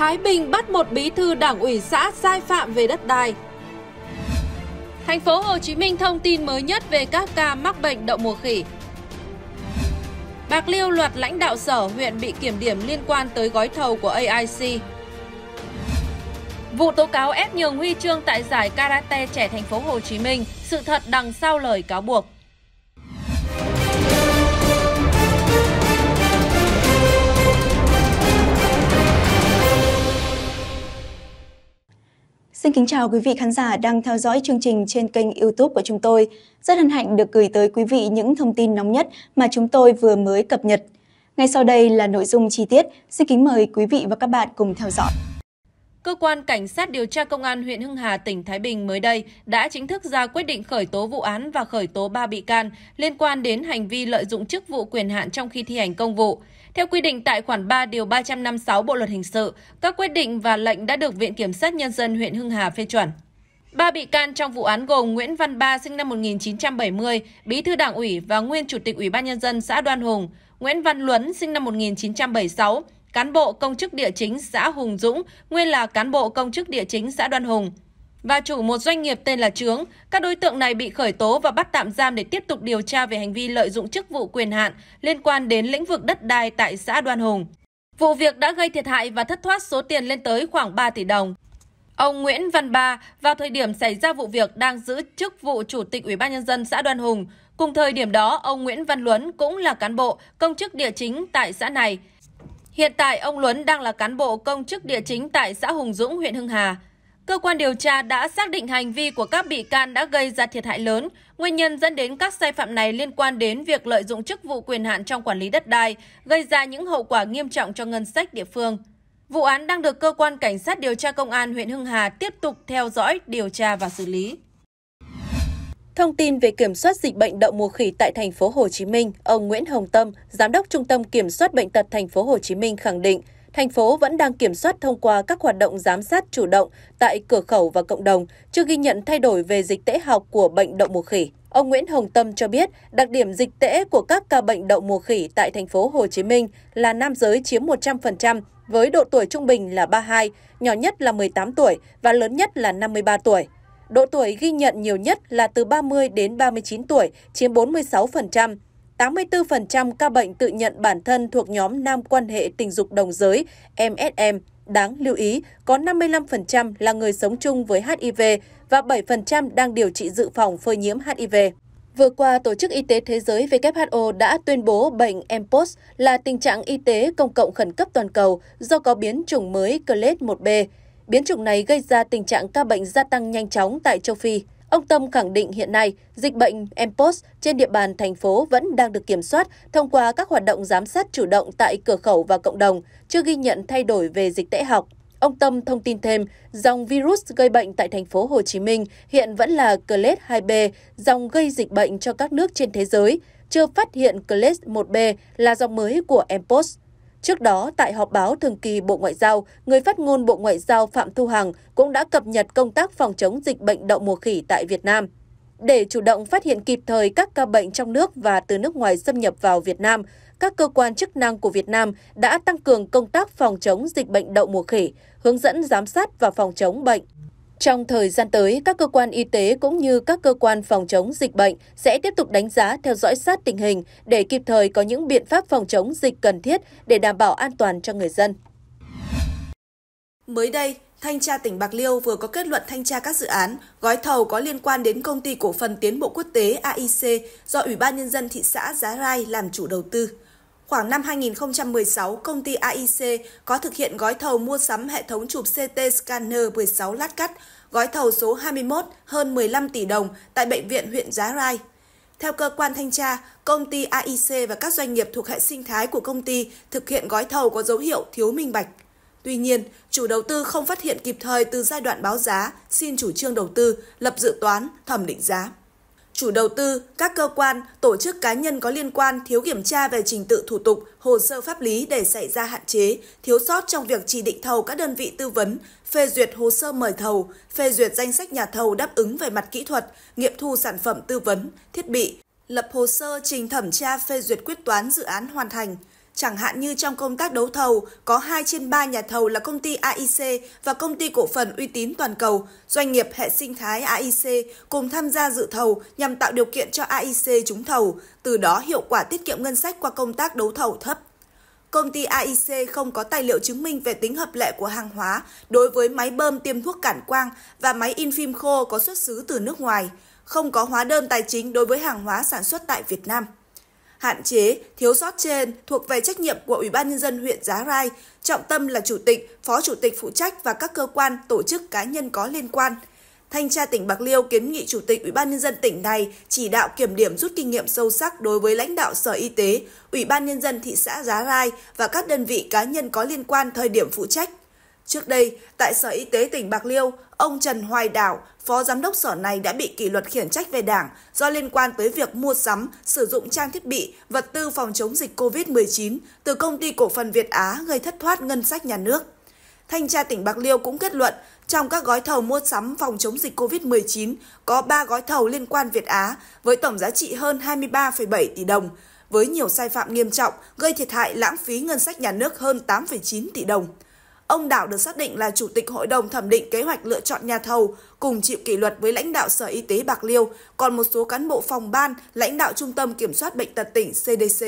Thái Bình bắt một bí thư đảng ủy xã sai phạm về đất đai. Thành phố Hồ Chí Minh thông tin mới nhất về các ca mắc bệnh đậu mùa khỉ. Bạc Liêu loạt lãnh đạo sở huyện bị kiểm điểm liên quan tới gói thầu của AIC. Vụ tố cáo ép nhường huy chương tại giải karate trẻ thành phố Hồ Chí Minh, sự thật đằng sau lời cáo buộc. Xin kính chào quý vị khán giả đang theo dõi chương trình trên kênh YouTube của chúng tôi. Rất hân hạnh được gửi tới quý vị những thông tin nóng nhất mà chúng tôi vừa mới cập nhật. Ngay sau đây là nội dung chi tiết, xin kính mời quý vị và các bạn cùng theo dõi. Cơ quan Cảnh sát điều tra Công an huyện Hưng Hà, tỉnh Thái Bình mới đây đã chính thức ra quyết định khởi tố vụ án và khởi tố 3 bị can liên quan đến hành vi lợi dụng chức vụ quyền hạn trong khi thi hành công vụ. Theo quy định tại khoản 3 điều 356 Bộ luật hình sự, các quyết định và lệnh đã được Viện kiểm sát nhân dân huyện Hưng Hà phê chuẩn. Ba bị can trong vụ án gồm Nguyễn Văn Ba sinh năm 1970, Bí thư Đảng ủy và nguyên Chủ tịch Ủy ban nhân dân xã Đoan Hùng, Nguyễn Văn Luấn sinh năm 1976, cán bộ công chức địa chính xã Hùng Dũng, nguyên là cán bộ công chức địa chính xã Đoan Hùng, và chủ một doanh nghiệp tên là Trướng. Các đối tượng này bị khởi tố và bắt tạm giam để tiếp tục điều tra về hành vi lợi dụng chức vụ quyền hạn liên quan đến lĩnh vực đất đai tại xã Đoan Hùng. Vụ việc đã gây thiệt hại và thất thoát số tiền lên tới khoảng 3 tỷ đồng. Ông Nguyễn Văn Ba vào thời điểm xảy ra vụ việc đang giữ chức vụ Chủ tịch Ủy ban nhân dân xã Đoan Hùng. Cùng thời điểm đó, ông Nguyễn Văn Luấn cũng là cán bộ công chức địa chính tại xã này. Hiện tại ông Luấn đang là cán bộ công chức địa chính tại xã Hùng Dũng, huyện Hưng Hà. Cơ quan điều tra đã xác định hành vi của các bị can đã gây ra thiệt hại lớn. Nguyên nhân dẫn đến các sai phạm này liên quan đến việc lợi dụng chức vụ quyền hạn trong quản lý đất đai, gây ra những hậu quả nghiêm trọng cho ngân sách địa phương. Vụ án đang được cơ quan cảnh sát điều tra công an huyện Hưng Hà tiếp tục theo dõi, điều tra và xử lý. Thông tin về kiểm soát dịch bệnh đậu mùa khỉ tại thành phố Hồ Chí Minh, ông Nguyễn Hồng Tâm, giám đốc Trung tâm Kiểm soát bệnh tật thành phố Hồ Chí Minh khẳng định thành phố vẫn đang kiểm soát thông qua các hoạt động giám sát chủ động tại cửa khẩu và cộng đồng, chưa ghi nhận thay đổi về dịch tễ học của bệnh đậu mùa khỉ. Ông Nguyễn Hồng Tâm cho biết, đặc điểm dịch tễ của các ca bệnh đậu mùa khỉ tại thành phố Hồ Chí Minh là nam giới chiếm 100% với độ tuổi trung bình là 32, nhỏ nhất là 18 tuổi và lớn nhất là 53 tuổi. Độ tuổi ghi nhận nhiều nhất là từ 30 đến 39 tuổi, chiếm 46%, 84% ca bệnh tự nhận bản thân thuộc nhóm nam quan hệ tình dục đồng giới MSM. Đáng lưu ý, có 55% là người sống chung với HIV và 7% đang điều trị dự phòng phơi nhiễm HIV. Vừa qua, Tổ chức Y tế Thế giới WHO đã tuyên bố bệnh mpox là tình trạng y tế công cộng khẩn cấp toàn cầu do có biến chủng mới Clade 1B. Biến chủng này gây ra tình trạng ca bệnh gia tăng nhanh chóng tại châu Phi. Ông Tâm khẳng định hiện nay, dịch bệnh mpox trên địa bàn thành phố vẫn đang được kiểm soát thông qua các hoạt động giám sát chủ động tại cửa khẩu và cộng đồng, chưa ghi nhận thay đổi về dịch tễ học. Ông Tâm thông tin thêm, dòng virus gây bệnh tại thành phố Hồ Chí Minh hiện vẫn là Clade 2B, dòng gây dịch bệnh cho các nước trên thế giới, chưa phát hiện Clade 1B là dòng mới của mpox. Trước đó, tại họp báo thường kỳ Bộ Ngoại giao, người phát ngôn Bộ Ngoại giao Phạm Thu Hằng cũng đã cập nhật công tác phòng chống dịch bệnh đậu mùa khỉ tại Việt Nam. Để chủ động phát hiện kịp thời các ca bệnh trong nước và từ nước ngoài xâm nhập vào Việt Nam, các cơ quan chức năng của Việt Nam đã tăng cường công tác phòng chống dịch bệnh đậu mùa khỉ, hướng dẫn giám sát và phòng chống bệnh. Trong thời gian tới, các cơ quan y tế cũng như các cơ quan phòng chống dịch bệnh sẽ tiếp tục đánh giá theo dõi sát tình hình để kịp thời có những biện pháp phòng chống dịch cần thiết để đảm bảo an toàn cho người dân. Mới đây, Thanh tra tỉnh Bạc Liêu vừa có kết luận thanh tra các dự án, gói thầu có liên quan đến công ty cổ phần tiến bộ quốc tế AIC do Ủy ban Nhân dân thị xã Giá Rai làm chủ đầu tư khoảng năm 2016, công ty AIC có thực hiện gói thầu mua sắm hệ thống chụp CT scanner 16 lát cắt, gói thầu số 21 hơn 15 tỷ đồng tại Bệnh viện huyện Giá Rai. Theo cơ quan thanh tra, công ty AIC và các doanh nghiệp thuộc hệ sinh thái của công ty thực hiện gói thầu có dấu hiệu thiếu minh bạch. Tuy nhiên, chủ đầu tư không phát hiện kịp thời từ giai đoạn báo giá, xin chủ trương đầu tư, lập dự toán, thẩm định giá chủ đầu tư, các cơ quan, tổ chức cá nhân có liên quan thiếu kiểm tra về trình tự thủ tục, hồ sơ pháp lý để xảy ra hạn chế, thiếu sót trong việc chỉ định thầu các đơn vị tư vấn, phê duyệt hồ sơ mời thầu, phê duyệt danh sách nhà thầu đáp ứng về mặt kỹ thuật, nghiệm thu sản phẩm tư vấn, thiết bị, lập hồ sơ trình thẩm tra phê duyệt quyết toán dự án hoàn thành – Chẳng hạn như trong công tác đấu thầu, có 2 trên 3 nhà thầu là công ty AIC và công ty cổ phần uy tín toàn cầu, doanh nghiệp hệ sinh thái AIC cùng tham gia dự thầu nhằm tạo điều kiện cho AIC trúng thầu, từ đó hiệu quả tiết kiệm ngân sách qua công tác đấu thầu thấp. Công ty AIC không có tài liệu chứng minh về tính hợp lệ của hàng hóa đối với máy bơm tiêm thuốc cản quang và máy in phim khô có xuất xứ từ nước ngoài, không có hóa đơn tài chính đối với hàng hóa sản xuất tại Việt Nam hạn chế, thiếu sót trên thuộc về trách nhiệm của Ủy ban nhân dân huyện Giá Rai, trọng tâm là chủ tịch, phó chủ tịch phụ trách và các cơ quan, tổ chức cá nhân có liên quan. Thanh tra tỉnh Bạc Liêu kiến nghị Chủ tịch Ủy ban nhân dân tỉnh này chỉ đạo kiểm điểm rút kinh nghiệm sâu sắc đối với lãnh đạo Sở Y tế, Ủy ban nhân dân thị xã Giá Rai và các đơn vị cá nhân có liên quan thời điểm phụ trách. Trước đây, tại Sở Y tế tỉnh Bạc Liêu, Ông Trần Hoài Đảo, phó giám đốc sở này đã bị kỷ luật khiển trách về đảng do liên quan tới việc mua sắm, sử dụng trang thiết bị, vật tư phòng chống dịch COVID-19 từ công ty cổ phần Việt Á gây thất thoát ngân sách nhà nước. Thanh tra tỉnh Bạc Liêu cũng kết luận, trong các gói thầu mua sắm phòng chống dịch COVID-19 có 3 gói thầu liên quan Việt Á với tổng giá trị hơn 23,7 tỷ đồng, với nhiều sai phạm nghiêm trọng gây thiệt hại lãng phí ngân sách nhà nước hơn 8,9 tỷ đồng. Ông Đảo được xác định là Chủ tịch Hội đồng Thẩm định Kế hoạch lựa chọn nhà thầu, cùng chịu kỷ luật với lãnh đạo Sở Y tế Bạc Liêu, còn một số cán bộ phòng ban, lãnh đạo Trung tâm Kiểm soát Bệnh tật tỉnh CDC.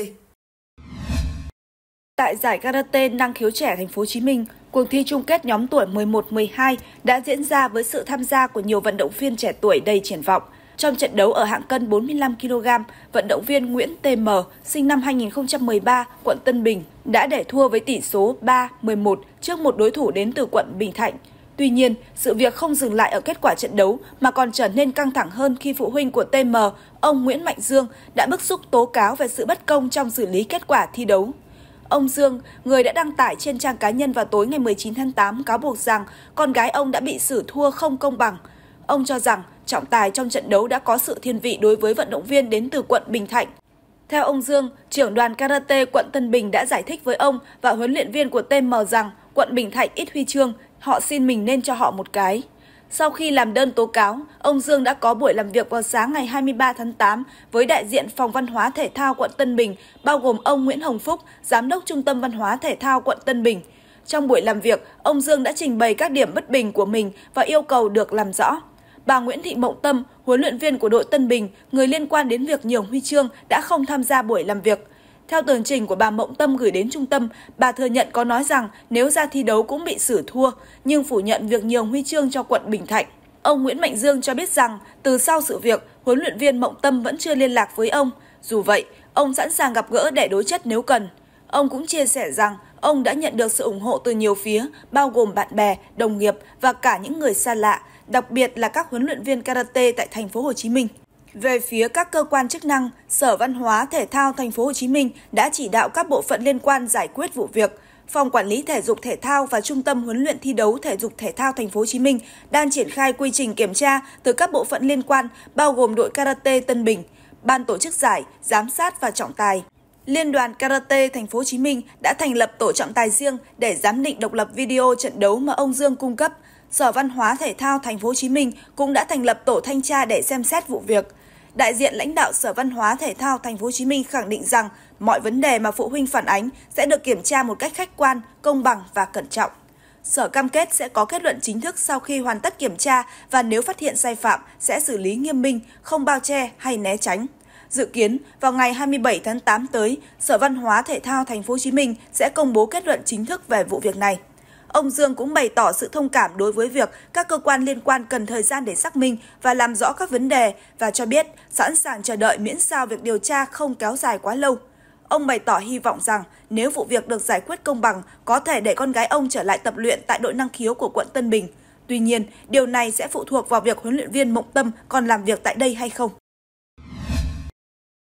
Tại giải karate năng khiếu trẻ thành phố Hồ Chí Minh, cuộc thi chung kết nhóm tuổi 11-12 đã diễn ra với sự tham gia của nhiều vận động viên trẻ tuổi đầy triển vọng. Trong trận đấu ở hạng cân 45 kg, vận động viên Nguyễn TM, sinh năm 2013, quận Tân Bình, đã để thua với tỷ số 3-11 trước một đối thủ đến từ quận Bình Thạnh. Tuy nhiên, sự việc không dừng lại ở kết quả trận đấu mà còn trở nên căng thẳng hơn khi phụ huynh của TM, ông Nguyễn Mạnh Dương, đã bức xúc tố cáo về sự bất công trong xử lý kết quả thi đấu. Ông Dương, người đã đăng tải trên trang cá nhân vào tối ngày 19 tháng 8 cáo buộc rằng con gái ông đã bị xử thua không công bằng. Ông cho rằng Trọng tài trong trận đấu đã có sự thiên vị đối với vận động viên đến từ quận Bình Thạnh. Theo ông Dương, trưởng đoàn karate quận Tân Bình đã giải thích với ông và huấn luyện viên của TM rằng quận Bình Thạnh ít huy chương, họ xin mình nên cho họ một cái. Sau khi làm đơn tố cáo, ông Dương đã có buổi làm việc vào sáng ngày 23 tháng 8 với đại diện Phòng Văn hóa Thể thao quận Tân Bình, bao gồm ông Nguyễn Hồng Phúc, Giám đốc Trung tâm Văn hóa Thể thao quận Tân Bình. Trong buổi làm việc, ông Dương đã trình bày các điểm bất bình của mình và yêu cầu được làm rõ. Bà Nguyễn Thị Mộng Tâm, huấn luyện viên của đội Tân Bình, người liên quan đến việc nhiều huy chương đã không tham gia buổi làm việc. Theo tường trình của bà Mộng Tâm gửi đến trung tâm, bà thừa nhận có nói rằng nếu ra thi đấu cũng bị xử thua, nhưng phủ nhận việc nhiều huy chương cho quận Bình Thạnh. Ông Nguyễn Mạnh Dương cho biết rằng từ sau sự việc, huấn luyện viên Mộng Tâm vẫn chưa liên lạc với ông. Dù vậy, ông sẵn sàng gặp gỡ để đối chất nếu cần. Ông cũng chia sẻ rằng ông đã nhận được sự ủng hộ từ nhiều phía, bao gồm bạn bè, đồng nghiệp và cả những người xa lạ đặc biệt là các huấn luyện viên karate tại thành phố Hồ Chí Minh. Về phía các cơ quan chức năng, Sở Văn hóa Thể thao Thành phố Hồ Chí Minh đã chỉ đạo các bộ phận liên quan giải quyết vụ việc. Phòng quản lý thể dục thể thao và Trung tâm huấn luyện thi đấu thể dục thể thao Thành phố Hồ Chí Minh đang triển khai quy trình kiểm tra từ các bộ phận liên quan bao gồm đội karate Tân Bình, ban tổ chức giải, giám sát và trọng tài. Liên đoàn Karate Thành phố Hồ Chí Minh đã thành lập tổ trọng tài riêng để giám định độc lập video trận đấu mà ông Dương cung cấp. Sở Văn hóa Thể thao Thành phố Hồ Chí Minh cũng đã thành lập tổ thanh tra để xem xét vụ việc. Đại diện lãnh đạo Sở Văn hóa Thể thao Thành phố Hồ Chí Minh khẳng định rằng mọi vấn đề mà phụ huynh phản ánh sẽ được kiểm tra một cách khách quan, công bằng và cẩn trọng. Sở cam kết sẽ có kết luận chính thức sau khi hoàn tất kiểm tra và nếu phát hiện sai phạm sẽ xử lý nghiêm minh, không bao che hay né tránh. Dự kiến vào ngày 27 tháng 8 tới, Sở Văn hóa Thể thao Thành phố Hồ Chí Minh sẽ công bố kết luận chính thức về vụ việc này. Ông Dương cũng bày tỏ sự thông cảm đối với việc các cơ quan liên quan cần thời gian để xác minh và làm rõ các vấn đề và cho biết sẵn sàng chờ đợi miễn sao việc điều tra không kéo dài quá lâu. Ông bày tỏ hy vọng rằng nếu vụ việc được giải quyết công bằng, có thể để con gái ông trở lại tập luyện tại đội năng khiếu của quận Tân Bình. Tuy nhiên, điều này sẽ phụ thuộc vào việc huấn luyện viên Mộng Tâm còn làm việc tại đây hay không.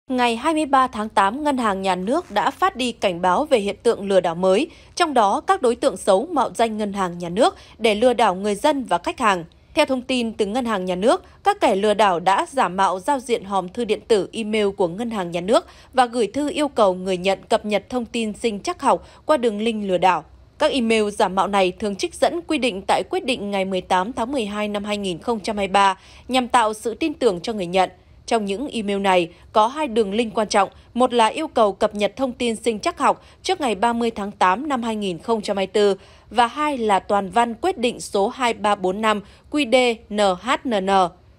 Ngày 23 tháng 8, Ngân hàng Nhà nước đã phát đi cảnh báo về hiện tượng lừa đảo mới, trong đó các đối tượng xấu mạo danh Ngân hàng Nhà nước để lừa đảo người dân và khách hàng. Theo thông tin từ Ngân hàng Nhà nước, các kẻ lừa đảo đã giả mạo giao diện hòm thư điện tử email của Ngân hàng Nhà nước và gửi thư yêu cầu người nhận cập nhật thông tin sinh chắc học qua đường link lừa đảo. Các email giả mạo này thường trích dẫn quy định tại quyết định ngày 18 tháng 12 năm 2023 nhằm tạo sự tin tưởng cho người nhận – trong những email này có hai đường link quan trọng, một là yêu cầu cập nhật thông tin sinh chắc học trước ngày 30 tháng 8 năm 2024 và hai là toàn văn quyết định số 2345 QD NHNN.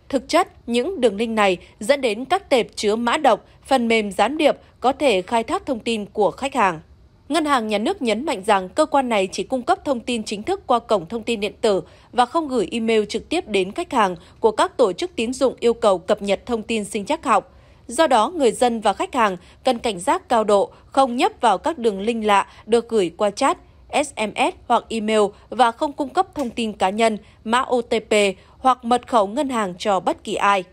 Thực chất, những đường link này dẫn đến các tệp chứa mã độc, phần mềm gián điệp có thể khai thác thông tin của khách hàng. Ngân hàng Nhà nước nhấn mạnh rằng cơ quan này chỉ cung cấp thông tin chính thức qua cổng thông tin điện tử và không gửi email trực tiếp đến khách hàng của các tổ chức tín dụng yêu cầu cập nhật thông tin sinh chắc học. Do đó, người dân và khách hàng cần cảnh giác cao độ, không nhấp vào các đường link lạ được gửi qua chat, SMS hoặc email và không cung cấp thông tin cá nhân, mã OTP hoặc mật khẩu ngân hàng cho bất kỳ ai.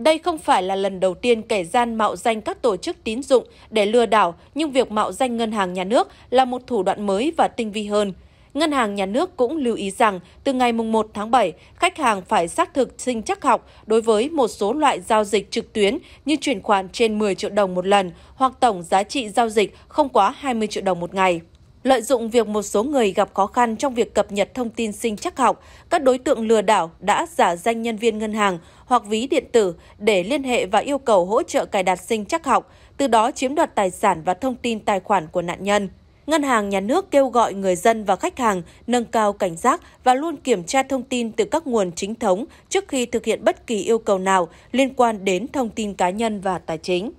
Đây không phải là lần đầu tiên kẻ gian mạo danh các tổ chức tín dụng để lừa đảo, nhưng việc mạo danh ngân hàng nhà nước là một thủ đoạn mới và tinh vi hơn. Ngân hàng nhà nước cũng lưu ý rằng, từ ngày 1 tháng 7, khách hàng phải xác thực sinh chắc học đối với một số loại giao dịch trực tuyến như chuyển khoản trên 10 triệu đồng một lần hoặc tổng giá trị giao dịch không quá 20 triệu đồng một ngày. Lợi dụng việc một số người gặp khó khăn trong việc cập nhật thông tin sinh chắc học, các đối tượng lừa đảo đã giả danh nhân viên ngân hàng hoặc ví điện tử để liên hệ và yêu cầu hỗ trợ cài đặt sinh chắc học, từ đó chiếm đoạt tài sản và thông tin tài khoản của nạn nhân. Ngân hàng nhà nước kêu gọi người dân và khách hàng nâng cao cảnh giác và luôn kiểm tra thông tin từ các nguồn chính thống trước khi thực hiện bất kỳ yêu cầu nào liên quan đến thông tin cá nhân và tài chính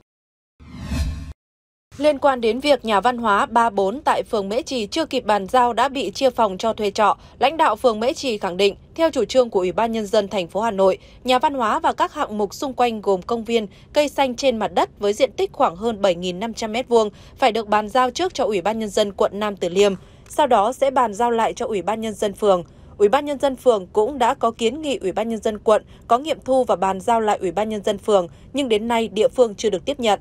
liên quan đến việc nhà văn hóa 34 tại phường Mễ Trì chưa kịp bàn giao đã bị chia phòng cho thuê trọ, lãnh đạo phường Mễ Trì khẳng định theo chủ trương của Ủy ban nhân dân thành phố Hà Nội, nhà văn hóa và các hạng mục xung quanh gồm công viên, cây xanh trên mặt đất với diện tích khoảng hơn 7.500 m2 phải được bàn giao trước cho Ủy ban nhân dân quận Nam Từ Liêm, sau đó sẽ bàn giao lại cho Ủy ban nhân dân phường. Ủy ban nhân dân phường cũng đã có kiến nghị Ủy ban nhân dân quận có nghiệm thu và bàn giao lại Ủy ban nhân dân phường, nhưng đến nay địa phương chưa được tiếp nhận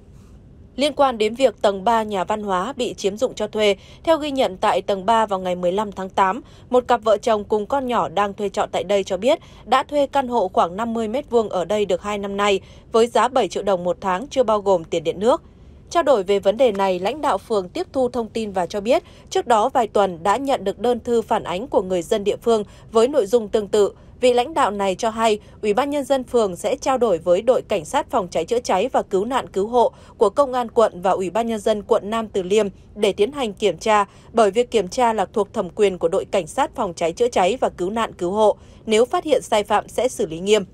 liên quan đến việc tầng 3 nhà văn hóa bị chiếm dụng cho thuê. Theo ghi nhận tại tầng 3 vào ngày 15 tháng 8, một cặp vợ chồng cùng con nhỏ đang thuê trọ tại đây cho biết đã thuê căn hộ khoảng 50 m2 ở đây được 2 năm nay với giá 7 triệu đồng một tháng chưa bao gồm tiền điện nước. Trao đổi về vấn đề này, lãnh đạo phường tiếp thu thông tin và cho biết trước đó vài tuần đã nhận được đơn thư phản ánh của người dân địa phương với nội dung tương tự. Vị lãnh đạo này cho hay, Ủy ban nhân dân phường sẽ trao đổi với đội cảnh sát phòng cháy chữa cháy và cứu nạn cứu hộ của công an quận và Ủy ban nhân dân quận Nam Từ Liêm để tiến hành kiểm tra, bởi việc kiểm tra là thuộc thẩm quyền của đội cảnh sát phòng cháy chữa cháy và cứu nạn cứu hộ. Nếu phát hiện sai phạm sẽ xử lý nghiêm.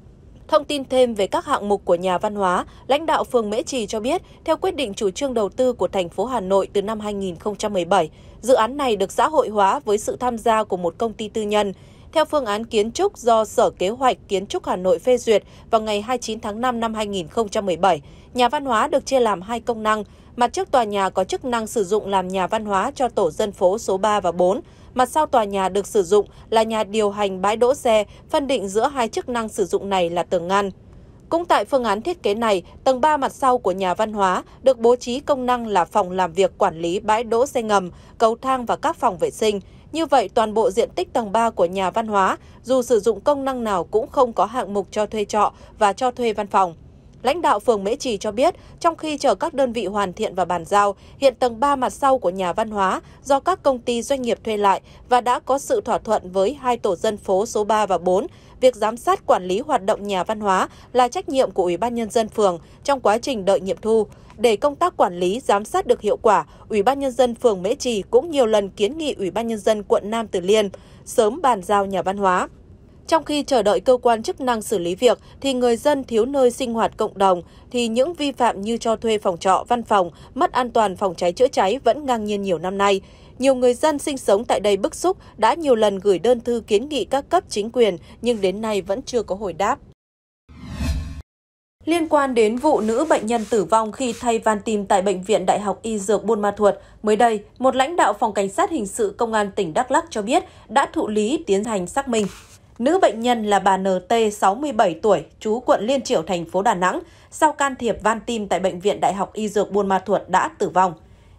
Thông tin thêm về các hạng mục của nhà văn hóa, lãnh đạo phường Mễ Trì cho biết, theo quyết định chủ trương đầu tư của thành phố Hà Nội từ năm 2017, dự án này được xã hội hóa với sự tham gia của một công ty tư nhân theo phương án kiến trúc do Sở Kế hoạch Kiến trúc Hà Nội phê duyệt vào ngày 29 tháng 5 năm 2017. Nhà văn hóa được chia làm hai công năng. Mặt trước tòa nhà có chức năng sử dụng làm nhà văn hóa cho tổ dân phố số 3 và 4. Mặt sau tòa nhà được sử dụng là nhà điều hành bãi đỗ xe, phân định giữa hai chức năng sử dụng này là tường ngăn. Cũng tại phương án thiết kế này, tầng 3 mặt sau của nhà văn hóa được bố trí công năng là phòng làm việc quản lý bãi đỗ xe ngầm, cầu thang và các phòng vệ sinh – như vậy, toàn bộ diện tích tầng 3 của nhà văn hóa, dù sử dụng công năng nào cũng không có hạng mục cho thuê trọ và cho thuê văn phòng. Lãnh đạo phường Mễ Trì cho biết, trong khi chờ các đơn vị hoàn thiện và bàn giao, hiện tầng 3 mặt sau của nhà văn hóa do các công ty doanh nghiệp thuê lại và đã có sự thỏa thuận với hai tổ dân phố số 3 và 4. Việc giám sát quản lý hoạt động nhà văn hóa là trách nhiệm của Ủy ban Nhân dân phường trong quá trình đợi nghiệm thu. Để công tác quản lý, giám sát được hiệu quả, Ủy ban nhân dân phường Mễ Trì cũng nhiều lần kiến nghị Ủy ban nhân dân quận Nam Từ Liêm sớm bàn giao nhà văn hóa. Trong khi chờ đợi cơ quan chức năng xử lý việc thì người dân thiếu nơi sinh hoạt cộng đồng thì những vi phạm như cho thuê phòng trọ, văn phòng, mất an toàn phòng cháy chữa cháy vẫn ngang nhiên nhiều năm nay. Nhiều người dân sinh sống tại đây bức xúc đã nhiều lần gửi đơn thư kiến nghị các cấp chính quyền nhưng đến nay vẫn chưa có hồi đáp. Liên quan đến vụ nữ bệnh nhân tử vong khi thay van tim tại Bệnh viện Đại học Y Dược Buôn Ma Thuột, mới đây, một lãnh đạo Phòng Cảnh sát Hình sự Công an tỉnh Đắk Lắc cho biết đã thụ lý tiến hành xác minh. Nữ bệnh nhân là bà NT, 67 tuổi, trú quận Liên Triểu, thành phố Đà Nẵng, sau can thiệp van tim tại Bệnh viện Đại học Y Dược Buôn Ma Thuột đã tử vong.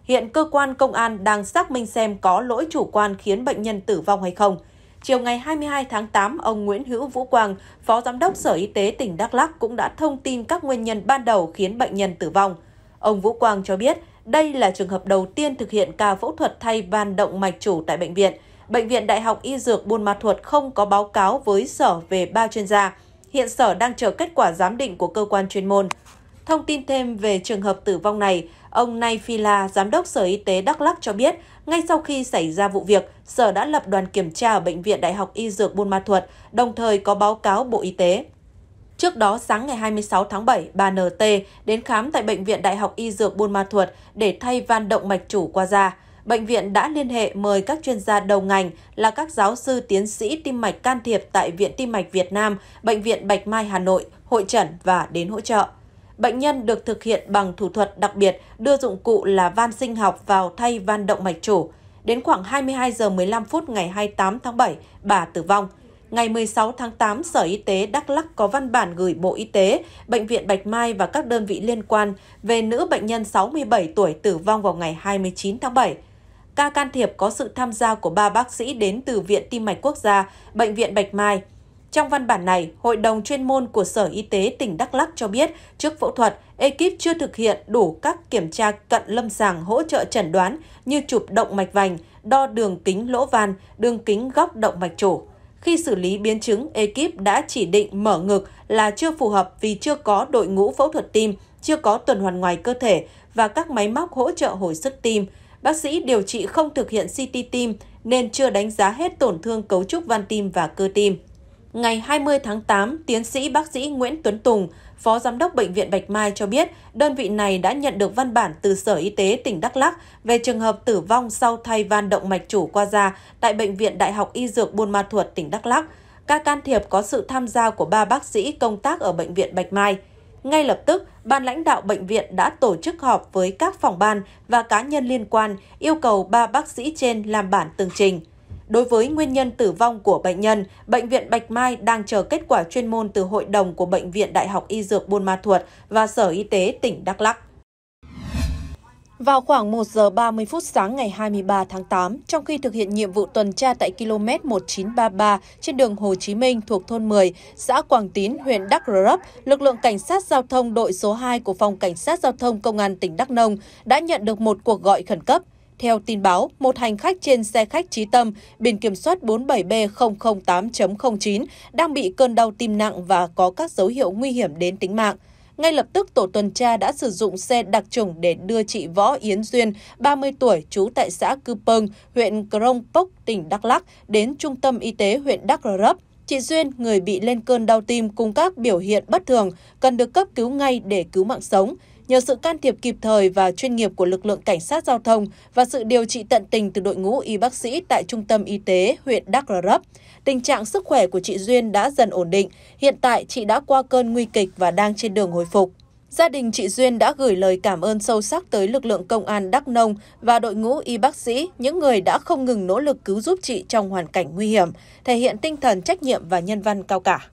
Hiện cơ quan công an đang xác minh xem có lỗi chủ quan khiến bệnh nhân tử vong hay không – Chiều ngày 22 tháng 8, ông Nguyễn Hữu Vũ Quang, Phó Giám đốc Sở Y tế tỉnh Đắk Lắk cũng đã thông tin các nguyên nhân ban đầu khiến bệnh nhân tử vong. Ông Vũ Quang cho biết, đây là trường hợp đầu tiên thực hiện ca phẫu thuật thay van động mạch chủ tại bệnh viện. Bệnh viện Đại học Y Dược Buôn Ma Thuột không có báo cáo với Sở về ba chuyên gia. Hiện Sở đang chờ kết quả giám định của cơ quan chuyên môn. Thông tin thêm về trường hợp tử vong này, ông Nay Phila, Giám đốc Sở Y tế Đắk Lắc cho biết, ngay sau khi xảy ra vụ việc, Sở đã lập đoàn kiểm tra ở Bệnh viện Đại học Y Dược Buôn Ma Thuột, đồng thời có báo cáo Bộ Y tế. Trước đó, sáng ngày 26 tháng 7, bà NT đến khám tại Bệnh viện Đại học Y Dược Buôn Ma Thuột để thay van động mạch chủ qua da. Bệnh viện đã liên hệ mời các chuyên gia đầu ngành là các giáo sư tiến sĩ tim mạch can thiệp tại Viện Tim mạch Việt Nam, Bệnh viện Bạch Mai Hà Nội, hội trần và đến hỗ trợ bệnh nhân được thực hiện bằng thủ thuật đặc biệt đưa dụng cụ là van sinh học vào thay van động mạch chủ. Đến khoảng 22 giờ 15 phút ngày 28 tháng 7, bà tử vong. Ngày 16 tháng 8, Sở Y tế Đắk Lắc có văn bản gửi Bộ Y tế, Bệnh viện Bạch Mai và các đơn vị liên quan về nữ bệnh nhân 67 tuổi tử vong vào ngày 29 tháng 7. Ca can thiệp có sự tham gia của ba bác sĩ đến từ Viện Tim mạch Quốc gia, Bệnh viện Bạch Mai – trong văn bản này, Hội đồng chuyên môn của Sở Y tế tỉnh Đắk Lắc cho biết, trước phẫu thuật, ekip chưa thực hiện đủ các kiểm tra cận lâm sàng hỗ trợ chẩn đoán như chụp động mạch vành, đo đường kính lỗ van, đường kính góc động mạch chủ. Khi xử lý biến chứng, ekip đã chỉ định mở ngực là chưa phù hợp vì chưa có đội ngũ phẫu thuật tim, chưa có tuần hoàn ngoài cơ thể và các máy móc hỗ trợ hồi sức tim. Bác sĩ điều trị không thực hiện CT tim nên chưa đánh giá hết tổn thương cấu trúc van tim và cơ tim. Ngày 20 tháng 8, tiến sĩ bác sĩ Nguyễn Tuấn Tùng, Phó Giám đốc Bệnh viện Bạch Mai cho biết đơn vị này đã nhận được văn bản từ Sở Y tế tỉnh Đắk Lắc về trường hợp tử vong sau thay van động mạch chủ qua da tại Bệnh viện Đại học Y Dược Buôn Ma Thuột, tỉnh Đắk Lắc. Ca can thiệp có sự tham gia của ba bác sĩ công tác ở Bệnh viện Bạch Mai. Ngay lập tức, ban lãnh đạo bệnh viện đã tổ chức họp với các phòng ban và cá nhân liên quan yêu cầu ba bác sĩ trên làm bản tường trình. Đối với nguyên nhân tử vong của bệnh nhân, Bệnh viện Bạch Mai đang chờ kết quả chuyên môn từ Hội đồng của Bệnh viện Đại học Y Dược Buôn Ma Thuột và Sở Y tế tỉnh Đắk Lắk. Vào khoảng 1 giờ 30 phút sáng ngày 23 tháng 8, trong khi thực hiện nhiệm vụ tuần tra tại km 1933 trên đường Hồ Chí Minh thuộc thôn 10, xã Quảng Tín, huyện Đắk Rấp, lực lượng cảnh sát giao thông đội số 2 của phòng cảnh sát giao thông công an tỉnh Đắk Nông đã nhận được một cuộc gọi khẩn cấp. Theo tin báo, một hành khách trên xe khách Trí Tâm biển kiểm soát 47B008.09 đang bị cơn đau tim nặng và có các dấu hiệu nguy hiểm đến tính mạng. Ngay lập tức, tổ tuần tra đã sử dụng xe đặc trùng để đưa chị Võ Yến Duyên, 30 tuổi, trú tại xã Cư Pâng, huyện Krông Pốc, tỉnh Đắk Lắc, đến Trung tâm Y tế huyện Đắk Rơ Rấp. Chị Duyên, người bị lên cơn đau tim cùng các biểu hiện bất thường, cần được cấp cứu ngay để cứu mạng sống nhờ sự can thiệp kịp thời và chuyên nghiệp của lực lượng cảnh sát giao thông và sự điều trị tận tình từ đội ngũ y bác sĩ tại Trung tâm Y tế huyện Đắk Rấp, tình trạng sức khỏe của chị Duyên đã dần ổn định. Hiện tại, chị đã qua cơn nguy kịch và đang trên đường hồi phục. Gia đình chị Duyên đã gửi lời cảm ơn sâu sắc tới lực lượng công an Đắk Nông và đội ngũ y bác sĩ, những người đã không ngừng nỗ lực cứu giúp chị trong hoàn cảnh nguy hiểm, thể hiện tinh thần trách nhiệm và nhân văn cao cả.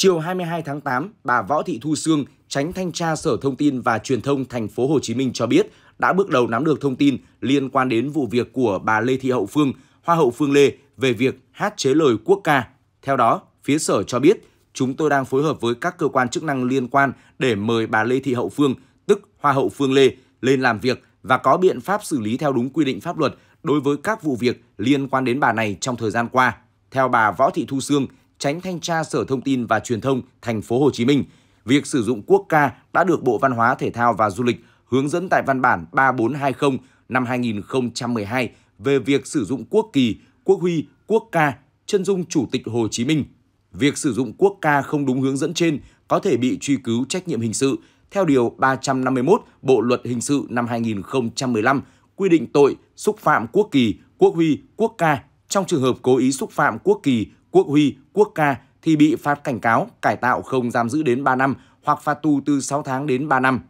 Chiều 22 tháng 8, bà Võ Thị Thu Sương, tránh thanh tra Sở Thông tin và Truyền thông thành phố Hồ Chí Minh cho biết đã bước đầu nắm được thông tin liên quan đến vụ việc của bà Lê Thị Hậu Phương, Hoa hậu Phương Lê về việc hát chế lời quốc ca. Theo đó, phía Sở cho biết chúng tôi đang phối hợp với các cơ quan chức năng liên quan để mời bà Lê Thị Hậu Phương, tức Hoa hậu Phương Lê, lên làm việc và có biện pháp xử lý theo đúng quy định pháp luật đối với các vụ việc liên quan đến bà này trong thời gian qua. Theo bà Võ Thị Thu Sương, tránh thanh tra Sở Thông tin và Truyền thông thành phố Hồ Chí Minh. Việc sử dụng quốc ca đã được Bộ Văn hóa, Thể thao và Du lịch hướng dẫn tại văn bản 3420 năm 2012 về việc sử dụng quốc kỳ, quốc huy, quốc ca, chân dung Chủ tịch Hồ Chí Minh. Việc sử dụng quốc ca không đúng hướng dẫn trên có thể bị truy cứu trách nhiệm hình sự theo Điều 351 Bộ Luật Hình sự năm 2015 quy định tội xúc phạm quốc kỳ, quốc huy, quốc ca trong trường hợp cố ý xúc phạm quốc kỳ, quốc huy, quốc ca thì bị phạt cảnh cáo, cải tạo không giam giữ đến 3 năm hoặc phạt tù từ 6 tháng đến 3 năm.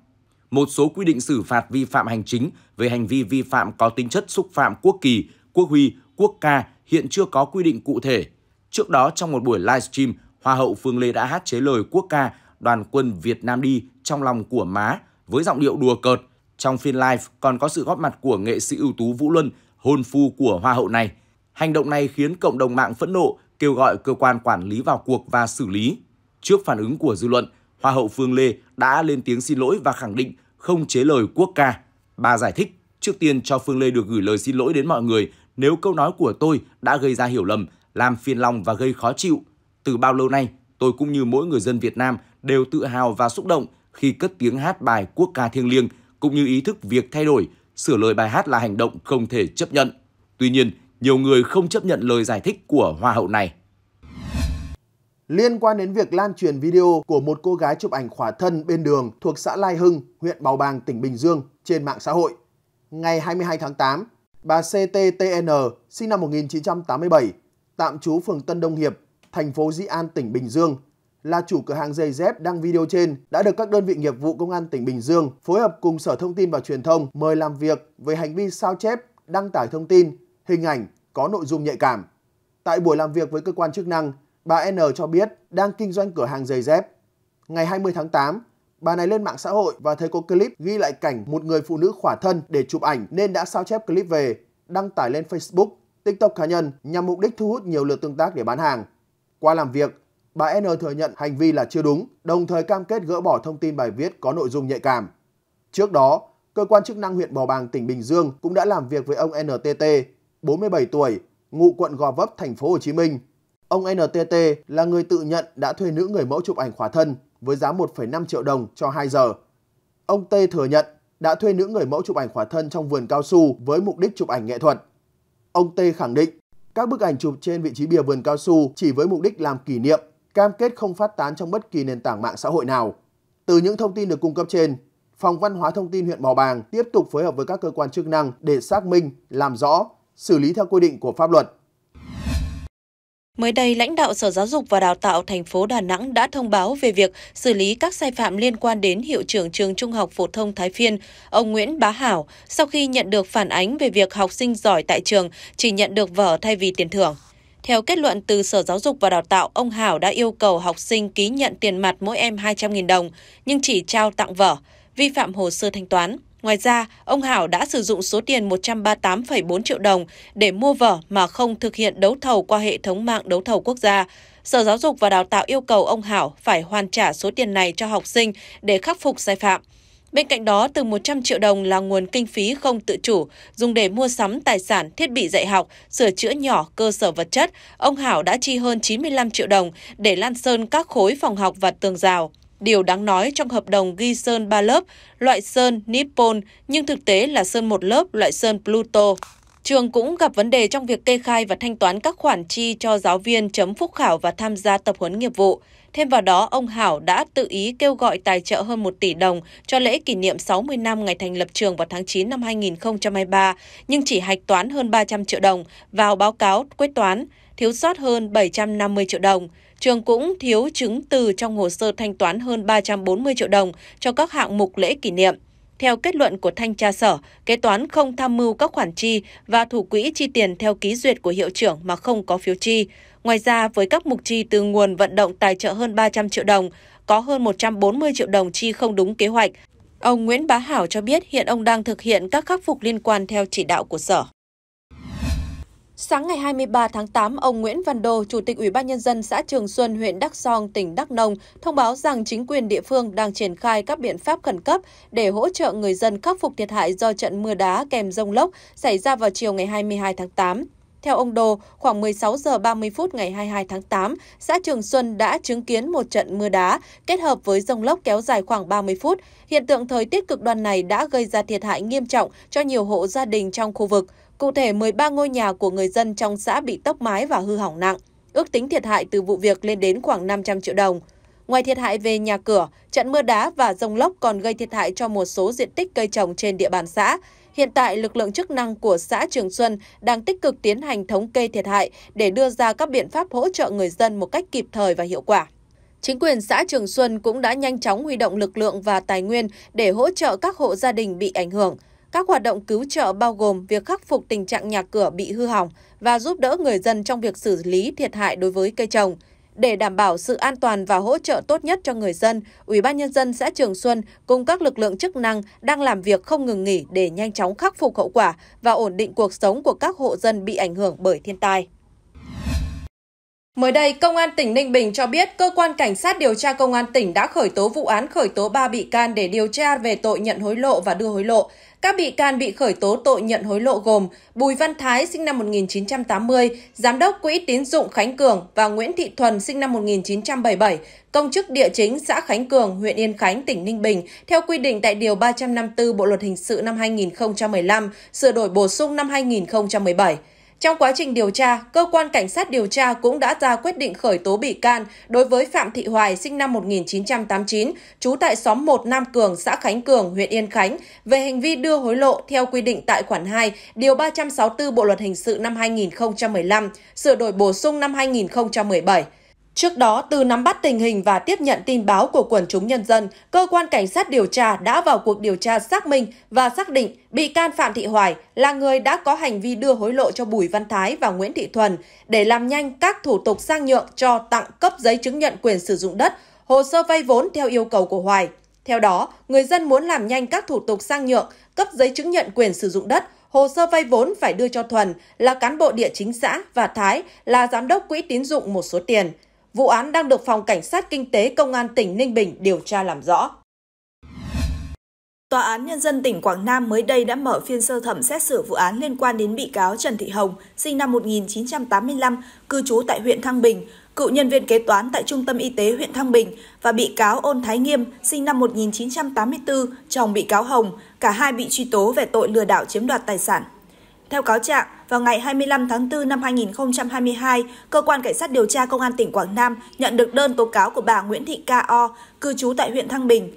Một số quy định xử phạt vi phạm hành chính về hành vi vi phạm có tính chất xúc phạm quốc kỳ, quốc huy, quốc ca hiện chưa có quy định cụ thể. Trước đó trong một buổi livestream, Hoa hậu Phương Lê đã hát chế lời quốc ca Đoàn quân Việt Nam đi trong lòng của má với giọng điệu đùa cợt. Trong phiên live còn có sự góp mặt của nghệ sĩ ưu tú Vũ Luân, hôn phu của Hoa hậu này. Hành động này khiến cộng đồng mạng phẫn nộ kêu gọi cơ quan quản lý vào cuộc và xử lý. Trước phản ứng của dư luận, Hoa hậu Phương Lê đã lên tiếng xin lỗi và khẳng định không chế lời quốc ca. Bà giải thích, trước tiên cho Phương Lê được gửi lời xin lỗi đến mọi người nếu câu nói của tôi đã gây ra hiểu lầm, làm phiền lòng và gây khó chịu. Từ bao lâu nay, tôi cũng như mỗi người dân Việt Nam đều tự hào và xúc động khi cất tiếng hát bài quốc ca thiêng liêng, cũng như ý thức việc thay đổi, sửa lời bài hát là hành động không thể chấp nhận. Tuy nhiên, nhiều người không chấp nhận lời giải thích của Hoa hậu này. Liên quan đến việc lan truyền video của một cô gái chụp ảnh khỏa thân bên đường thuộc xã Lai Hưng, huyện Bào Bàng, tỉnh Bình Dương trên mạng xã hội. Ngày 22 tháng 8, bà CTTN, sinh năm 1987, tạm trú phường Tân Đông Hiệp, thành phố Di An, tỉnh Bình Dương, là chủ cửa hàng giày dép đăng video trên đã được các đơn vị nghiệp vụ công an tỉnh Bình Dương phối hợp cùng Sở Thông tin và Truyền thông mời làm việc về hành vi sao chép, đăng tải thông tin hình ảnh có nội dung nhạy cảm. Tại buổi làm việc với cơ quan chức năng, bà N cho biết đang kinh doanh cửa hàng giày dép. Ngày 20 tháng 8, bà này lên mạng xã hội và thấy có clip ghi lại cảnh một người phụ nữ khỏa thân để chụp ảnh nên đã sao chép clip về, đăng tải lên Facebook, TikTok cá nhân nhằm mục đích thu hút nhiều lượt tương tác để bán hàng. Qua làm việc, bà N thừa nhận hành vi là chưa đúng, đồng thời cam kết gỡ bỏ thông tin bài viết có nội dung nhạy cảm. Trước đó, cơ quan chức năng huyện Bò Bàng, tỉnh Bình Dương cũng đã làm việc với ông NTT 47 tuổi, ngụ quận Gò Vấp, thành phố Hồ Chí Minh. Ông NTT là người tự nhận đã thuê nữ người mẫu chụp ảnh khỏa thân với giá 1,5 triệu đồng cho 2 giờ. Ông T thừa nhận đã thuê nữ người mẫu chụp ảnh khỏa thân trong vườn cao su với mục đích chụp ảnh nghệ thuật. Ông T khẳng định các bức ảnh chụp trên vị trí bìa vườn cao su chỉ với mục đích làm kỷ niệm, cam kết không phát tán trong bất kỳ nền tảng mạng xã hội nào. Từ những thông tin được cung cấp trên, Phòng Văn hóa Thông tin huyện bảo Bàng tiếp tục phối hợp với các cơ quan chức năng để xác minh, làm rõ xử lý theo quy định của pháp luật. Mới đây, lãnh đạo Sở Giáo dục và Đào tạo thành phố Đà Nẵng đã thông báo về việc xử lý các sai phạm liên quan đến hiệu trưởng trường Trung học phổ thông Thái Phiên, ông Nguyễn Bá Hảo, sau khi nhận được phản ánh về việc học sinh giỏi tại trường chỉ nhận được vở thay vì tiền thưởng. Theo kết luận từ Sở Giáo dục và Đào tạo, ông Hảo đã yêu cầu học sinh ký nhận tiền mặt mỗi em 200.000 đồng, nhưng chỉ trao tặng vở, vi phạm hồ sơ thanh toán. Ngoài ra, ông Hảo đã sử dụng số tiền 138,4 triệu đồng để mua vở mà không thực hiện đấu thầu qua hệ thống mạng đấu thầu quốc gia. Sở Giáo dục và Đào tạo yêu cầu ông Hảo phải hoàn trả số tiền này cho học sinh để khắc phục sai phạm. Bên cạnh đó, từ 100 triệu đồng là nguồn kinh phí không tự chủ, dùng để mua sắm tài sản, thiết bị dạy học, sửa chữa nhỏ, cơ sở vật chất, ông Hảo đã chi hơn 95 triệu đồng để lan sơn các khối phòng học và tường rào. Điều đáng nói trong hợp đồng ghi sơn 3 lớp, loại sơn Nippon nhưng thực tế là sơn một lớp, loại sơn Pluto. Trường cũng gặp vấn đề trong việc kê khai và thanh toán các khoản chi cho giáo viên chấm phúc khảo và tham gia tập huấn nghiệp vụ. Thêm vào đó, ông Hảo đã tự ý kêu gọi tài trợ hơn 1 tỷ đồng cho lễ kỷ niệm 60 năm ngày thành lập trường vào tháng 9 năm 2023, nhưng chỉ hạch toán hơn 300 triệu đồng vào báo cáo quyết toán, thiếu sót hơn 750 triệu đồng trường cũng thiếu chứng từ trong hồ sơ thanh toán hơn 340 triệu đồng cho các hạng mục lễ kỷ niệm. Theo kết luận của thanh tra sở, kế toán không tham mưu các khoản chi và thủ quỹ chi tiền theo ký duyệt của hiệu trưởng mà không có phiếu chi. Ngoài ra, với các mục chi từ nguồn vận động tài trợ hơn 300 triệu đồng, có hơn 140 triệu đồng chi không đúng kế hoạch. Ông Nguyễn Bá Hảo cho biết hiện ông đang thực hiện các khắc phục liên quan theo chỉ đạo của sở. Sáng ngày 23 tháng 8, ông Nguyễn Văn Đô, Chủ tịch Ủy ban Nhân dân xã Trường Xuân, huyện Đắk Song, tỉnh Đắk Nông, thông báo rằng chính quyền địa phương đang triển khai các biện pháp khẩn cấp để hỗ trợ người dân khắc phục thiệt hại do trận mưa đá kèm rông lốc xảy ra vào chiều ngày 22 tháng 8. Theo ông Đô, khoảng 16 giờ 30 phút ngày 22 tháng 8, xã Trường Xuân đã chứng kiến một trận mưa đá kết hợp với rông lốc kéo dài khoảng 30 phút. Hiện tượng thời tiết cực đoan này đã gây ra thiệt hại nghiêm trọng cho nhiều hộ gia đình trong khu vực. Cụ thể, 13 ngôi nhà của người dân trong xã bị tốc mái và hư hỏng nặng. Ước tính thiệt hại từ vụ việc lên đến khoảng 500 triệu đồng. Ngoài thiệt hại về nhà cửa, trận mưa đá và rông lốc còn gây thiệt hại cho một số diện tích cây trồng trên địa bàn xã. Hiện tại, lực lượng chức năng của xã Trường Xuân đang tích cực tiến hành thống kê thiệt hại để đưa ra các biện pháp hỗ trợ người dân một cách kịp thời và hiệu quả. Chính quyền xã Trường Xuân cũng đã nhanh chóng huy động lực lượng và tài nguyên để hỗ trợ các hộ gia đình bị ảnh hưởng. Các hoạt động cứu trợ bao gồm việc khắc phục tình trạng nhà cửa bị hư hỏng và giúp đỡ người dân trong việc xử lý thiệt hại đối với cây trồng. Để đảm bảo sự an toàn và hỗ trợ tốt nhất cho người dân, Ủy ban nhân dân xã Trường Xuân cùng các lực lượng chức năng đang làm việc không ngừng nghỉ để nhanh chóng khắc phục hậu quả và ổn định cuộc sống của các hộ dân bị ảnh hưởng bởi thiên tai. Mới đây, Công an tỉnh Ninh Bình cho biết cơ quan cảnh sát điều tra Công an tỉnh đã khởi tố vụ án khởi tố 3 bị can để điều tra về tội nhận hối lộ và đưa hối lộ. Các bị can bị khởi tố tội nhận hối lộ gồm Bùi Văn Thái sinh năm 1980, Giám đốc Quỹ tín dụng Khánh Cường và Nguyễn Thị Thuần sinh năm 1977, công chức địa chính xã Khánh Cường, huyện Yên Khánh, tỉnh Ninh Bình, theo quy định tại Điều 354 Bộ Luật Hình sự năm 2015, sửa đổi bổ sung năm 2017. Trong quá trình điều tra, cơ quan cảnh sát điều tra cũng đã ra quyết định khởi tố bị can đối với Phạm Thị Hoài sinh năm 1989, trú tại xóm 1 Nam Cường, xã Khánh Cường, huyện Yên Khánh về hành vi đưa hối lộ theo quy định tại khoản 2, điều 364 Bộ luật hình sự năm 2015, sửa đổi bổ sung năm 2017. Trước đó, từ nắm bắt tình hình và tiếp nhận tin báo của quần chúng nhân dân, cơ quan cảnh sát điều tra đã vào cuộc điều tra xác minh và xác định bị can Phạm Thị Hoài là người đã có hành vi đưa hối lộ cho Bùi Văn Thái và Nguyễn Thị Thuần để làm nhanh các thủ tục sang nhượng cho tặng cấp giấy chứng nhận quyền sử dụng đất, hồ sơ vay vốn theo yêu cầu của Hoài. Theo đó, người dân muốn làm nhanh các thủ tục sang nhượng, cấp giấy chứng nhận quyền sử dụng đất, hồ sơ vay vốn phải đưa cho Thuần là cán bộ địa chính xã và Thái là giám đốc quỹ tín dụng một số tiền. Vụ án đang được Phòng Cảnh sát Kinh tế Công an tỉnh Ninh Bình điều tra làm rõ. Tòa án Nhân dân tỉnh Quảng Nam mới đây đã mở phiên sơ thẩm xét xử vụ án liên quan đến bị cáo Trần Thị Hồng, sinh năm 1985, cư trú tại huyện Thăng Bình, cựu nhân viên kế toán tại Trung tâm Y tế huyện Thăng Bình và bị cáo Ôn Thái Nghiêm, sinh năm 1984, chồng bị cáo Hồng, cả hai bị truy tố về tội lừa đảo chiếm đoạt tài sản. Theo cáo trạng, vào ngày 25 tháng 4 năm 2022, Cơ quan Cảnh sát điều tra Công an tỉnh Quảng Nam nhận được đơn tố cáo của bà Nguyễn Thị K.O., cư trú tại huyện Thăng Bình.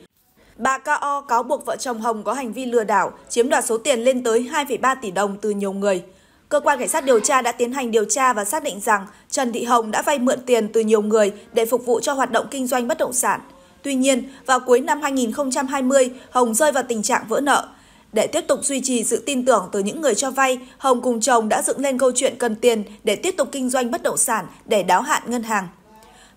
Bà K.O. cáo buộc vợ chồng Hồng có hành vi lừa đảo, chiếm đoạt số tiền lên tới 2,3 tỷ đồng từ nhiều người. Cơ quan Cảnh sát điều tra đã tiến hành điều tra và xác định rằng Trần Thị Hồng đã vay mượn tiền từ nhiều người để phục vụ cho hoạt động kinh doanh bất động sản. Tuy nhiên, vào cuối năm 2020, Hồng rơi vào tình trạng vỡ nợ – để tiếp tục duy trì sự tin tưởng từ những người cho vay, Hồng cùng chồng đã dựng lên câu chuyện cần tiền để tiếp tục kinh doanh bất động sản để đáo hạn ngân hàng.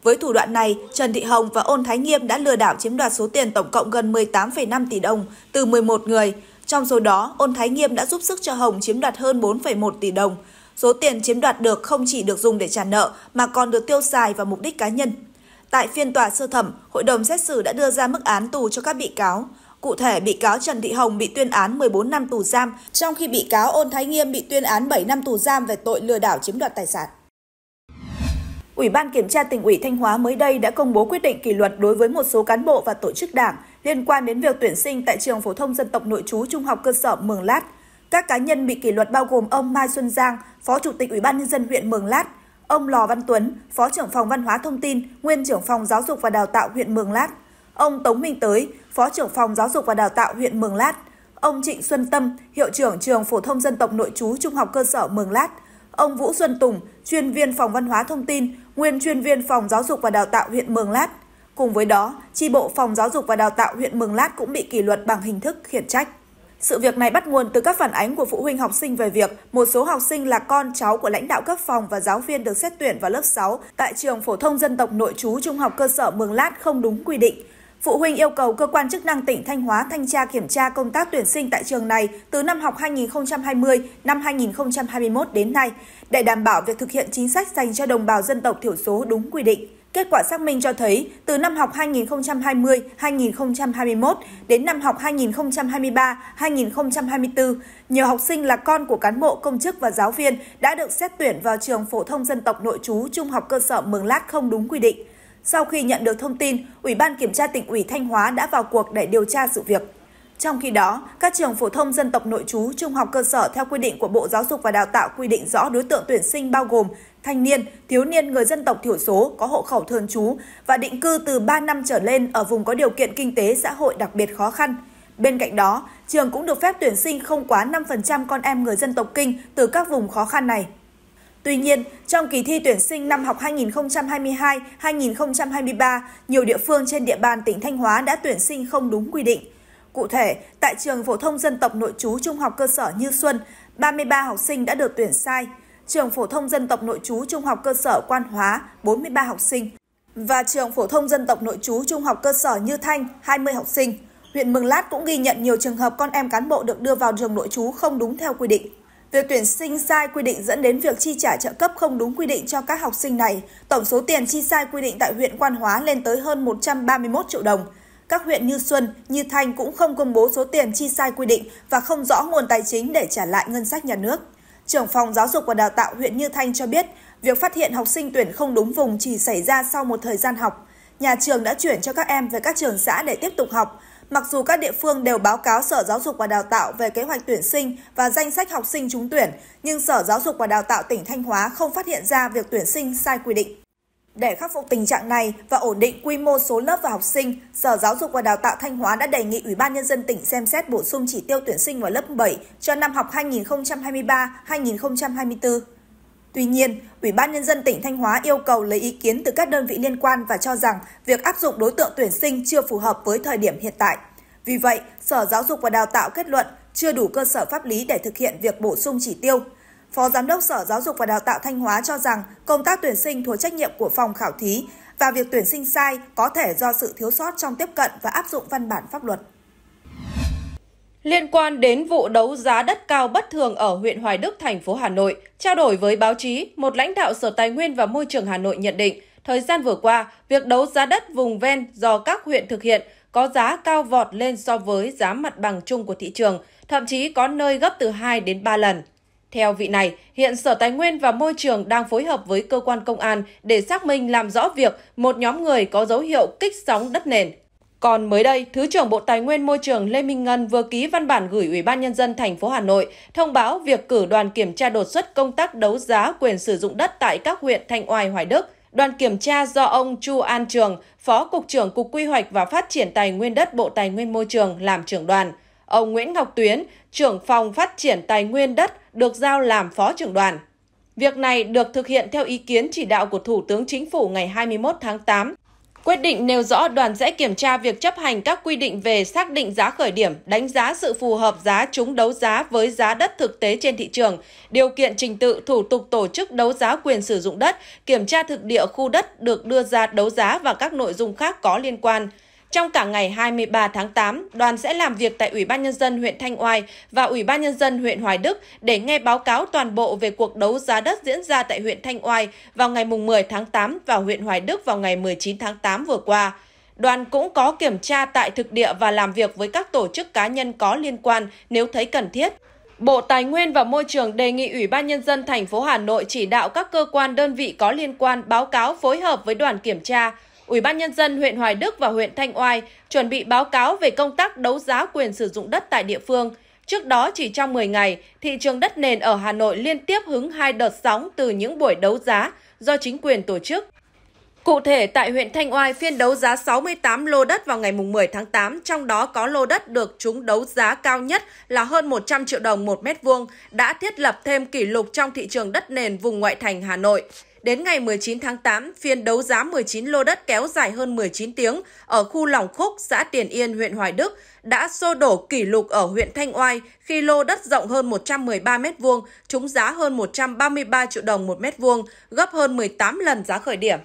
Với thủ đoạn này, Trần Thị Hồng và Ôn Thái Nghiêm đã lừa đảo chiếm đoạt số tiền tổng cộng gần 18,5 tỷ đồng từ 11 người. Trong số đó, Ôn Thái Nghiêm đã giúp sức cho Hồng chiếm đoạt hơn 4,1 tỷ đồng. Số tiền chiếm đoạt được không chỉ được dùng để trả nợ mà còn được tiêu xài vào mục đích cá nhân. Tại phiên tòa sơ thẩm, hội đồng xét xử đã đưa ra mức án tù cho các bị cáo. Cụ thể, bị cáo Trần Thị Hồng bị tuyên án 14 năm tù giam, trong khi bị cáo Ôn Thái Nghiêm bị tuyên án 7 năm tù giam về tội lừa đảo chiếm đoạt tài sản. Ủy ban Kiểm tra tỉnh ủy Thanh Hóa mới đây đã công bố quyết định kỷ luật đối với một số cán bộ và tổ chức đảng liên quan đến việc tuyển sinh tại trường phổ thông dân tộc nội trú trung học cơ sở Mường Lát. Các cá nhân bị kỷ luật bao gồm ông Mai Xuân Giang, Phó Chủ tịch Ủy ban nhân dân huyện Mường Lát, ông Lò Văn Tuấn, Phó trưởng phòng Văn hóa Thông tin, nguyên trưởng phòng Giáo dục và Đào tạo huyện Mường Lát, ông Tống Minh Tới, Phó trưởng phòng Giáo dục và Đào tạo huyện Mường Lát, ông Trịnh Xuân Tâm, hiệu trưởng trường phổ thông dân tộc nội trú Trung học cơ sở Mường Lát, ông Vũ Xuân Tùng, chuyên viên phòng văn hóa thông tin, nguyên chuyên viên phòng giáo dục và đào tạo huyện Mường Lát. Cùng với đó, tri bộ phòng giáo dục và đào tạo huyện Mường Lát cũng bị kỷ luật bằng hình thức khiển trách. Sự việc này bắt nguồn từ các phản ánh của phụ huynh học sinh về việc một số học sinh là con cháu của lãnh đạo cấp phòng và giáo viên được xét tuyển vào lớp 6 tại trường phổ thông dân tộc nội trú trung học cơ sở Mường Lát không đúng quy định. Phụ huynh yêu cầu cơ quan chức năng tỉnh Thanh Hóa thanh tra kiểm tra công tác tuyển sinh tại trường này từ năm học 2020 năm 2021 đến nay để đảm bảo việc thực hiện chính sách dành cho đồng bào dân tộc thiểu số đúng quy định. Kết quả xác minh cho thấy, từ năm học 2020-2021 đến năm học 2023-2024, nhiều học sinh là con của cán bộ, công chức và giáo viên đã được xét tuyển vào trường phổ thông dân tộc nội trú trung học cơ sở Mường Lát không đúng quy định. Sau khi nhận được thông tin, Ủy ban Kiểm tra tỉnh ủy Thanh Hóa đã vào cuộc để điều tra sự việc. Trong khi đó, các trường phổ thông dân tộc nội trú, trung học cơ sở theo quy định của Bộ Giáo dục và Đào tạo quy định rõ đối tượng tuyển sinh bao gồm thanh niên, thiếu niên người dân tộc thiểu số có hộ khẩu thường trú và định cư từ 3 năm trở lên ở vùng có điều kiện kinh tế xã hội đặc biệt khó khăn. Bên cạnh đó, trường cũng được phép tuyển sinh không quá 5% con em người dân tộc Kinh từ các vùng khó khăn này. Tuy nhiên, trong kỳ thi tuyển sinh năm học 2022-2023, nhiều địa phương trên địa bàn tỉnh Thanh Hóa đã tuyển sinh không đúng quy định. Cụ thể, tại trường phổ thông dân tộc nội trú trung học cơ sở Như Xuân, 33 học sinh đã được tuyển sai. Trường phổ thông dân tộc nội trú trung học cơ sở Quan Hóa, 43 học sinh. Và trường phổ thông dân tộc nội trú trung học cơ sở Như Thanh, 20 học sinh. Huyện Mường Lát cũng ghi nhận nhiều trường hợp con em cán bộ được đưa vào trường nội trú không đúng theo quy định. Việc tuyển sinh sai quy định dẫn đến việc chi trả trợ cấp không đúng quy định cho các học sinh này. Tổng số tiền chi sai quy định tại huyện Quan Hóa lên tới hơn 131 triệu đồng. Các huyện như Xuân, như Thanh cũng không công bố số tiền chi sai quy định và không rõ nguồn tài chính để trả lại ngân sách nhà nước. Trưởng phòng Giáo dục và Đào tạo huyện Như Thanh cho biết, việc phát hiện học sinh tuyển không đúng vùng chỉ xảy ra sau một thời gian học. Nhà trường đã chuyển cho các em về các trường xã để tiếp tục học, Mặc dù các địa phương đều báo cáo Sở Giáo dục và Đào tạo về kế hoạch tuyển sinh và danh sách học sinh trúng tuyển, nhưng Sở Giáo dục và Đào tạo tỉnh Thanh Hóa không phát hiện ra việc tuyển sinh sai quy định. Để khắc phục tình trạng này và ổn định quy mô số lớp và học sinh, Sở Giáo dục và Đào tạo Thanh Hóa đã đề nghị Ủy ban Nhân dân tỉnh xem xét bổ sung chỉ tiêu tuyển sinh vào lớp 7 cho năm học 2023-2024. Tuy nhiên, Ủy ban Nhân dân tỉnh Thanh Hóa yêu cầu lấy ý kiến từ các đơn vị liên quan và cho rằng việc áp dụng đối tượng tuyển sinh chưa phù hợp với thời điểm hiện tại. Vì vậy, Sở Giáo dục và Đào tạo kết luận chưa đủ cơ sở pháp lý để thực hiện việc bổ sung chỉ tiêu. Phó Giám đốc Sở Giáo dục và Đào tạo Thanh Hóa cho rằng công tác tuyển sinh thuộc trách nhiệm của phòng khảo thí và việc tuyển sinh sai có thể do sự thiếu sót trong tiếp cận và áp dụng văn bản pháp luật. Liên quan đến vụ đấu giá đất cao bất thường ở huyện Hoài Đức, thành phố Hà Nội, trao đổi với báo chí, một lãnh đạo Sở Tài nguyên và Môi trường Hà Nội nhận định, thời gian vừa qua, việc đấu giá đất vùng ven do các huyện thực hiện có giá cao vọt lên so với giá mặt bằng chung của thị trường, thậm chí có nơi gấp từ 2 đến 3 lần. Theo vị này, hiện Sở Tài nguyên và Môi trường đang phối hợp với cơ quan công an để xác minh làm rõ việc một nhóm người có dấu hiệu kích sóng đất nền còn mới đây, Thứ trưởng Bộ Tài nguyên Môi trường Lê Minh Ngân vừa ký văn bản gửi Ủy ban nhân dân thành phố Hà Nội thông báo việc cử đoàn kiểm tra đột xuất công tác đấu giá quyền sử dụng đất tại các huyện Thanh Oai, Hoài Đức. Đoàn kiểm tra do ông Chu An Trường, Phó cục trưởng Cục Quy hoạch và Phát triển Tài nguyên đất Bộ Tài nguyên Môi trường làm trưởng đoàn. Ông Nguyễn Ngọc Tuyến, trưởng phòng Phát triển Tài nguyên đất được giao làm phó trưởng đoàn. Việc này được thực hiện theo ý kiến chỉ đạo của Thủ tướng Chính phủ ngày 21 tháng 8 Quyết định nêu rõ đoàn sẽ kiểm tra việc chấp hành các quy định về xác định giá khởi điểm, đánh giá sự phù hợp giá chúng đấu giá với giá đất thực tế trên thị trường, điều kiện trình tự thủ tục tổ chức đấu giá quyền sử dụng đất, kiểm tra thực địa khu đất được đưa ra đấu giá và các nội dung khác có liên quan. Trong cả ngày 23 tháng 8, đoàn sẽ làm việc tại Ủy ban Nhân dân huyện Thanh Oai và Ủy ban Nhân dân huyện Hoài Đức để nghe báo cáo toàn bộ về cuộc đấu giá đất diễn ra tại huyện Thanh Oai vào ngày 10 tháng 8 và huyện Hoài Đức vào ngày 19 tháng 8 vừa qua. Đoàn cũng có kiểm tra tại thực địa và làm việc với các tổ chức cá nhân có liên quan nếu thấy cần thiết. Bộ Tài nguyên và Môi trường đề nghị Ủy ban nhân dân thành phố Hà Nội chỉ đạo các cơ quan đơn vị có liên quan báo cáo phối hợp với đoàn kiểm tra Ủy ban nhân dân huyện Hoài Đức và huyện Thanh Oai chuẩn bị báo cáo về công tác đấu giá quyền sử dụng đất tại địa phương. Trước đó chỉ trong 10 ngày, thị trường đất nền ở Hà Nội liên tiếp hứng hai đợt sóng từ những buổi đấu giá do chính quyền tổ chức. Cụ thể, tại huyện Thanh Oai, phiên đấu giá 68 lô đất vào ngày 10 tháng 8, trong đó có lô đất được chúng đấu giá cao nhất là hơn 100 triệu đồng một mét vuông, đã thiết lập thêm kỷ lục trong thị trường đất nền vùng ngoại thành Hà Nội. Đến ngày 19 tháng 8, phiên đấu giá 19 lô đất kéo dài hơn 19 tiếng ở khu Lòng Khúc, xã Tiền Yên, huyện Hoài Đức đã xô đổ kỷ lục ở huyện Thanh Oai khi lô đất rộng hơn 113 m2 trúng giá hơn 133 triệu đồng một mét vuông, gấp hơn 18 lần giá khởi điểm.